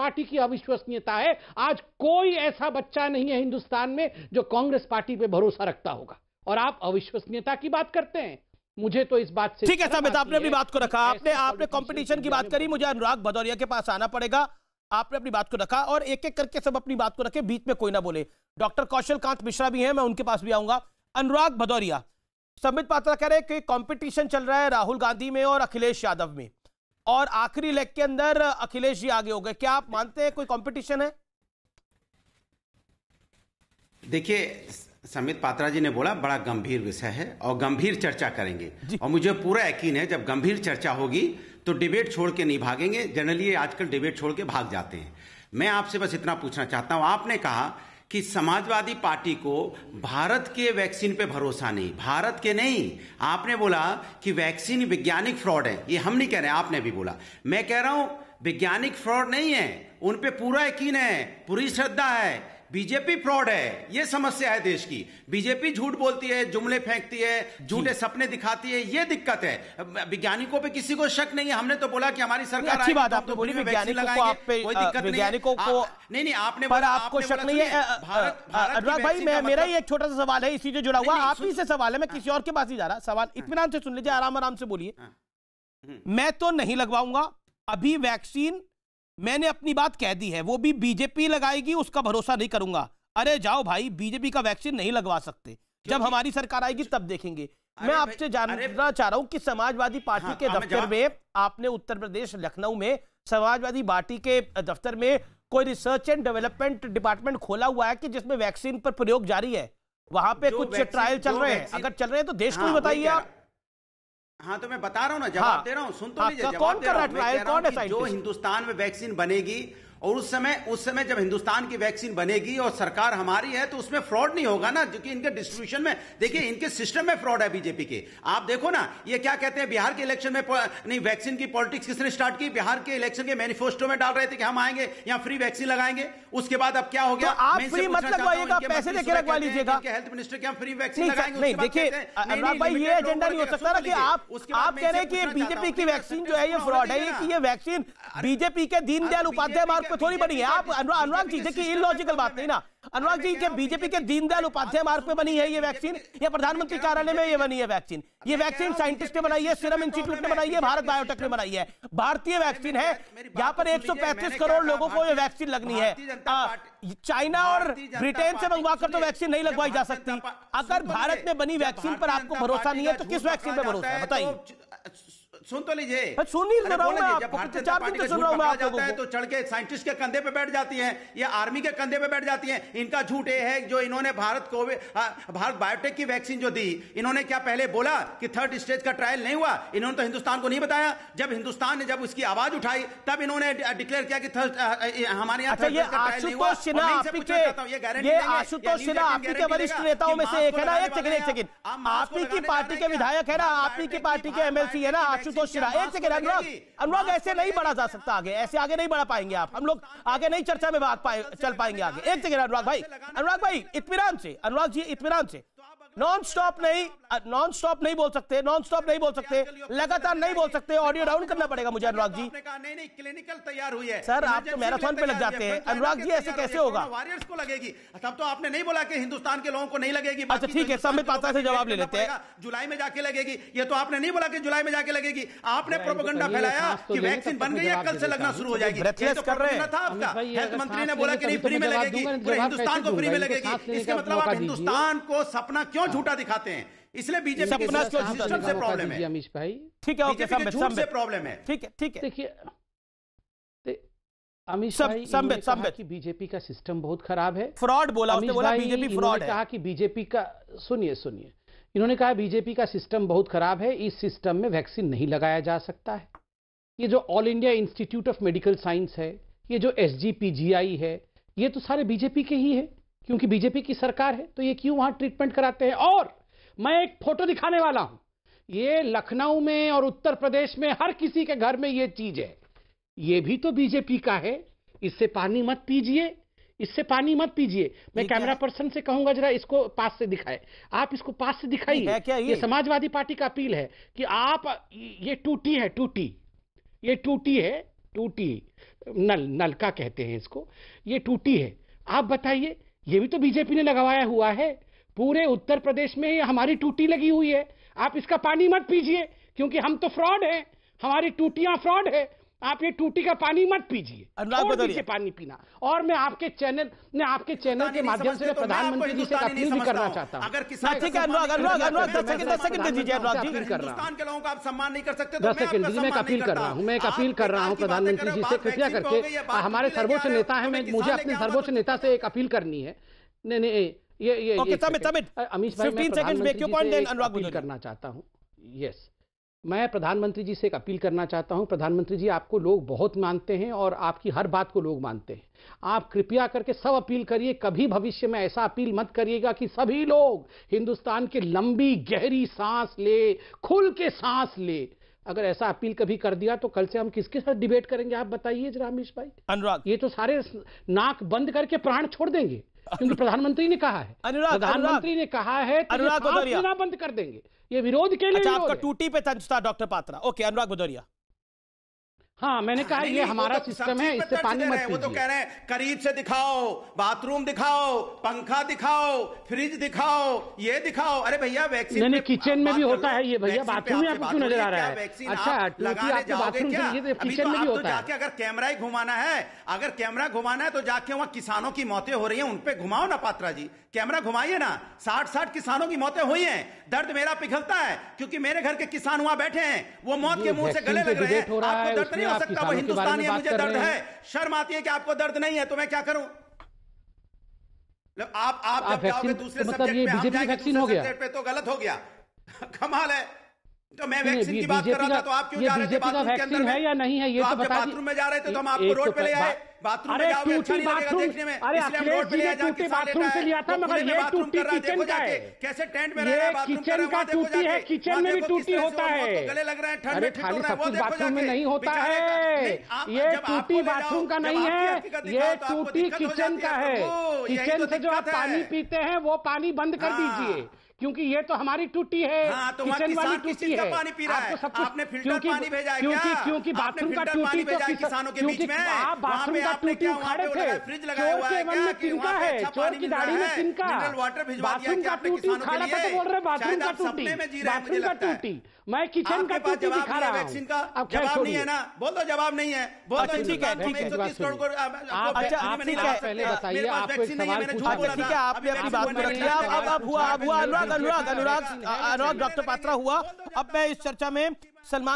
Party की अविश्वसनीयता है आज कोई ऐसा बच्चा नहीं है हिंदुस्तान में जो कांग्रेस पार्टी पे भरोसा रखता होगा और आप अविश्वसनीयता की बात करते हैं मुझे तो इस बात से ठीक है साहब आपने अपनी बात को रखा आपने आपने कंपटीशन की बात करी मुझे अनुराग भदौरिया के पास आना पड़ेगा आपने अपनी बात को रखा और एक एक करके सब अपनी बात को रखे बीच में कोई ना बोले डॉक्टर कौशल कांत मिश्रा भी हैं मैं उनके पास भी आऊंगा अनुराग भदौरिया समित पात्रा कह रहे हैं कि कंपटीशन चल रहा है राहुल गांधी में और अखिलेश यादव में और आखिरी लेग के अंदर अखिलेश जी आगे हो गए क्या आप मानते हैं कोई कंपटीशन है देखिए समित पात्रा जी ने बोला बड़ा गंभीर विषय है और गंभीर चर्चा करेंगे और मुझे पूरा यकीन है जब गंभीर चर्चा होगी तो डिबेट छोड़ के नहीं भागेंगे जनरली आजकल डिबेट छोड़ के भाग जाते हैं मैं आपसे बस इतना पूछना चाहता हूं आपने कहा कि समाजवादी पार्टी को भारत के वैक्सीन पे भरोसा नहीं भारत के नहीं आपने बोला कि वैक्सीन वैज्ञानिक फ्रॉड है ये हम नहीं कह रहे आपने भी बोला मैं कह रहा हूं वैज्ञानिक फ्रॉड नहीं है उन पे पूरा यकीन है पूरी श्रद्धा है बीजेपी फ्रॉड है ये समस्या है देश की बीजेपी झूठ बोलती है जुमले फेंकती है झूठे सपने दिखाती है ये दिक्कत है वैज्ञानिकों पे किसी को शक नहीं है हमने तो बोला कि हमारी सरकार अच्छी तो बात तो बोली कोई दिक्कत वैज्ञानिकों को नहीं नहीं आपने पर आपको शक नहीं है अनुराग भाई मेरा मतलब- ही एक छोटा सा सवाल है इसी से जुड़ा हुआ आप ही से सवाल है मैं हाँ। किसी और के पास ही जा रहा सवाल हाँ। इतमान से सुन लीजिए हाँ। आराम आराम से बोलिए मैं तो नहीं लगवाऊंगा अभी वैक्सीन मैंने अपनी बात कह दी है वो भी बीजेपी लगाएगी उसका भरोसा नहीं करूंगा अरे जाओ भाई बीजेपी का वैक्सीन नहीं लगवा सकते जब हमारी सरकार आएगी अच्छा। तब देखेंगे मैं आपसे जानना चाह रहा हूं कि समाजवादी हाँ, पार्टी हाँ, के दफ्तर में आपने उत्तर प्रदेश लखनऊ में समाजवादी पार्टी के दफ्तर में कोई रिसर्च एंड डेवलपमेंट डिपार्टमेंट खोला हुआ है कि जिसमें वैक्सीन पर प्रयोग जारी है वहां पे कुछ ट्रायल चल रहे हैं अगर चल रहे हैं तो देश को हाँ, बताइए आप हाँ तो मैं बता रहा हूँ ना जवाब हाँ, दे रहा हूँ सुन तो हाँ, कौन कर रहा है ट्रायल कौन है जो हिंदुस्तान में वैक्सीन बनेगी और उस समय उस समय जब हिंदुस्तान की वैक्सीन बनेगी और सरकार हमारी है तो उसमें फ्रॉड नहीं होगा ना क्योंकि इनके डिस्ट्रीब्यूशन में देखिए इनके सिस्टम में फ्रॉड है बीजेपी के आप देखो ना ये क्या कहते हैं बिहार के इलेक्शन में नहीं वैक्सीन की पॉलिटिक्स किसने स्टार्ट की बिहार के इलेक्शन के मैनिफेस्टो में डाल रहे थे कि हम आएंगे यहाँ फ्री वैक्सीन लगाएंगे उसके बाद अब क्या हो गया तो आप फ्री मत लगवाइएगा पैसे लीजिएगा हेल्थ मिनिस्टर के हम फ्री वैक्सीन लगाएंगे नहीं देखिए अनुराग भाई ये एजेंडा नहीं हो सकता ना कि आप आप कह रहे हैं कि बीजेपी की वैक्सीन जो है ये फ्रॉड है ये वैक्सीन बीजेपी के दीनदयाल उपाध्याय पे थोड़ी बनी है आप अनुराग जी देखिए इलॉजिकल बात नहीं ना अनुराग जी के बीजेपी के दीनदयाल उपाध्याय मार्ग पे बनी है ये वैक्सीन या प्रधानमंत्री कार्यालय में ये बनी है वैक्सीन ये वैक्सीन साइंटिस्ट ने बनाई है सीरम इंस्टीट्यूट ने बनाई है भारत बायोटेक ने बनाई है भारतीय वैक्सीन है यहाँ पर एक करोड़ लोगों को ये वैक्सीन लगनी है चाइना और ब्रिटेन से मंगवाकर तो वैक्सीन नहीं लगवाई जा सकती अगर भारत में बनी वैक्सीन पर आपको भरोसा नहीं है तो किस वैक्सीन पर भरोसा है बताइए तो सुन तो लीजिए सुन चार दिन सुन रहा हूं जाता है तो चढ़ के साइंटिस्ट के कंधे पे बैठ जाती है या आर्मी के कंधे पे बैठ जाती है इनका झूठ ये है जो इन्होंने भारत कोविड भारत बायोटेक की वैक्सीन जो दी इन्होंने क्या पहले बोला कि थर्ड स्टेज का ट्रायल नहीं हुआ इन्होंने तो हिंदुस्तान को नहीं बताया जब हिंदुस्तान ने जब उसकी आवाज उठाई तब इन्होंने डिक्लेयर किया कि थर्ड हमारे यहाँ अच्छा, ये आशुतोष सिन्हा आपके वरिष्ठ नेताओं में से एक है ना एक सेकंड एक सेकंड आप ही की पार्टी के विधायक है ना आप ही की पार्टी के एमएलसी है ना आशुतोष एक सेकेंड अनुराग अनुराग ऐसे नहीं बढ़ा जा सकता आगे ऐसे आगे नहीं बढ़ा पाएंगे आप हम लोग आगे नहीं चर्चा में भाग पाए चल पाएंगे आगे एक सेकेंड अनुराग भाई अनुराग भाई इतमान से अनुराग जी इतमान से नॉन स्टॉप नहीं नॉन स्टॉप नहीं बोल सकते नॉन स्टॉप नहीं बोल सकते लगातार नहीं बोल सकते ऑडियो डाउन करना पड़ेगा मुझे अनुराग जी नहीं नहीं क्लिनिकल तैयार हुई है सर आप तो मैराथन पे लग जाते हैं अनुराग जी ऐसे कैसे होगा वॉरियर्स को लगेगी तब तो आपने नहीं बोला कि हिंदुस्तान के लोगों को नहीं लगेगी अच्छा ठीक है समय पाता से जवाब ले लेते हैं जुलाई में जाके लगेगी ये तो आपने नहीं बोला तो कि जुलाई में जाके लगेगी आपने प्रोपोगंडा फैलाया कि वैक्सीन बन गई है कल से लगना शुरू हो जाएगी ब्रेथलेस तो कर रहे हैं था आपका हेल्थ मंत्री ने बोला तो कि नहीं फ्री में लगेगी पूरे हिंदुस्तान को फ्री में लगेगी इसका मतलब आप हिंदुस्तान को सपना क्यों क्यों झूठा दिखाते हैं इसलिए बीजेपी की सिस्टम से प्रॉब्लम है अमित भाई ठीक है ओके संबित प्रॉब्लम है ठीक है ठीक है देखिए अमीश भाई कि बीजेपी का सिस्टम बहुत खराब है फ्रॉड बोला उसने बोला बीजेपी फ्रॉड है कहा कि बीजेपी का सुनिए सुनिए इन्होंने कहा बीजेपी का सिस्टम बहुत खराब है इस सिस्टम में वैक्सीन नहीं लगाया जा सकता है ये जो All India Institute of Medical Science है ये जो एस है ये तो सारे बीजेपी के ही है क्योंकि बीजेपी की सरकार है तो ये क्यों वहां ट्रीटमेंट कराते हैं और मैं एक फोटो दिखाने वाला हूं ये लखनऊ में और उत्तर प्रदेश में हर किसी के घर में ये चीज है ये भी तो बीजेपी का है इससे पानी मत पीजिए इससे पानी मत पीजिए मैं कैमरा पर्सन से कहूंगा जरा इसको पास से दिखाए आप इसको पास से दिखाइए ये? ये समाजवादी पार्टी का अपील है कि आप ये टूटी है टूटी ये टूटी है टूटी नल नलका कहते हैं इसको ये टूटी है आप बताइए ये भी तो बीजेपी ने लगवाया हुआ है पूरे उत्तर प्रदेश में हमारी टूटी लगी हुई है आप इसका पानी मत पीजिए क्योंकि हम तो फ्रॉड हैं हमारी टूटियां फ्रॉड है आप ये टूटी का पानी मत पीजिए पीजिए पानी पीना और मैं आपके चैनल ने आपके चैनल के माध्यम से तो प्रधानमंत्री जी से अपील भी करना चाहता हूँ अगर किसान ठीक है अनुराग अनुराग अनुराग तो दस सेकंड दस सेकंड दीजिए अनुराग जी कर रहा हूँ के लोगों का आप सम्मान नहीं कर सकते तो दस सेकंड जी मैं अपील कर रहा हूँ मैं एक अपील कर रहा हूँ प्रधानमंत्री जी से कृपया करके हमारे सर्वोच्च नेता है मैं मुझे अपने सर्वोच्च नेता से एक अपील करनी है नहीं नहीं ये ये अमित भाई मैं प्रधानमंत्री जी से अपील करना चाहता हूँ यस मैं प्रधानमंत्री जी से एक अपील करना चाहता हूं प्रधानमंत्री जी आपको लोग बहुत मानते हैं और आपकी हर बात को लोग मानते हैं आप कृपया करके सब अपील करिए कभी भविष्य में ऐसा अपील मत करिएगा कि सभी लोग हिंदुस्तान के लंबी गहरी सांस ले खुल के सांस ले अगर ऐसा अपील कभी कर दिया तो कल से हम किसके साथ डिबेट करेंगे आप बताइए रामेश भाई अनुराग ये तो सारे नाक बंद करके प्राण छोड़ देंगे क्योंकि प्रधानमंत्री ने कहा है अनुराग प्रधानमंत्री ने कहा है तो अनुराग भदौरिया बंद कर देंगे ये विरोध के लिए अच्छा, आपका टूटी पे था डॉक्टर पात्रा ओके अनुराग भदौरिया हाँ मैंने कहा ये हमारा सिस्टम है इससे पानी मत वो तो, तो कह रहे हैं करीब से दिखाओ बाथरूम दिखाओ पंखा दिखाओ फ्रिज दिखाओ ये दिखाओ अरे भैया वैक्सीन नहीं किचन में भी होता है ये भैया बाथरूम में आपको क्यों नजर आ रहा है अच्छा लगाने किचन तो में भी तो होता है अगर कैमरा ही घुमाना है अगर कैमरा घुमाना है तो जाके वहाँ किसानों की मौतें हो रही है उनपे घुमाओ ना पात्रा जी कैमरा घुमाइए ना साठ साठ किसानों की मौतें हुई हैं दर्द मेरा पिघलता है क्योंकि मेरे घर के किसान वहाँ बैठे हैं वो मौत के मुंह से गले लग रहे हैं आपको दर्द नहीं हो सकता वो हिंदुस्तानी है मुझे दर्द है शर्म आती है कि आपको दर्द नहीं है तो मैं क्या करूं आप आप, जब जाओगे दूसरे सब्जेक्ट मतलब पे तो गलत हो गया कमाल है तो मैं वैक्सीन की बात कर रहा था तो आप क्यों जा रहे थे बाथरूम के अंदर है या नहीं है ये तो बता तो बाथरूम में जा रहे थे तो हम आपको तो रोड पे ले आए बाथरूम में जाओगे अच्छा देखने में अरे रोड पे ले बाथरूम से लिया था तो मगर ये टूटी किचन का है कैसे टेंट में रह रहा है किचन का टूटी है किचन में भी टूटी होता है गले लग रहा है ठंड में बाथरूम में नहीं होता है ये टूटी बाथरूम का नहीं है ये टूटी किचन का है किचन से जो आप पानी पीते हैं वो पानी बंद कर दीजिए क्योंकि ये तो हमारी टूटी है हाँ, तो किचन वाली टूटी है पानी पी रहा है तो आपने फिल्टर पानी भेजा है क्या क्योंकि बाथरूम का टूटी तो किसानों के बीच में आप बाथरूम का टूटी उखाड़े थे फ्रिज लगाया हुआ है क्या में तिनका है चोर की दाढ़ी में मिनरल वाटर तिनका बाथरूम का टूटी उखाड़ा था तो बोल रहे बाथरूम का टूटी बाथरूम का टूटी मैं किचन का टूटी दिखा रहा वैक्सीन का जवाब नहीं है ना बोल दो जवाब नहीं है बोल दो अच्छा, ठीक है ठीक है आप अच्छा पहले बताइए आपको एक सवाल पूछा ठीक है भी अपनी बात को रख लिया अब अब हुआ अब हुआ अनुराग अनुराग अनुराग अनुराग डॉक्टर पात्रा हुआ अब मैं इस चर्चा में सलमान